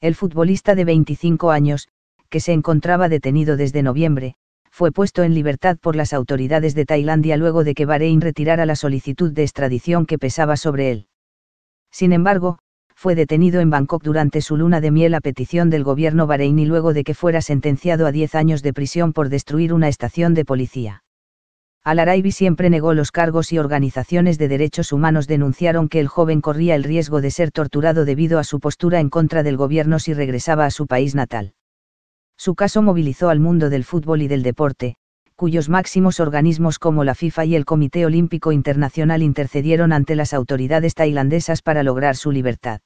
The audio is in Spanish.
El futbolista de 25 años, que se encontraba detenido desde noviembre, fue puesto en libertad por las autoridades de Tailandia luego de que Bahrein retirara la solicitud de extradición que pesaba sobre él. Sin embargo, fue detenido en Bangkok durante su luna de miel a petición del gobierno y luego de que fuera sentenciado a 10 años de prisión por destruir una estación de policía. Al-Araibi siempre negó los cargos y organizaciones de derechos humanos denunciaron que el joven corría el riesgo de ser torturado debido a su postura en contra del gobierno si regresaba a su país natal. Su caso movilizó al mundo del fútbol y del deporte, cuyos máximos organismos como la FIFA y el Comité Olímpico Internacional intercedieron ante las autoridades tailandesas para lograr su libertad.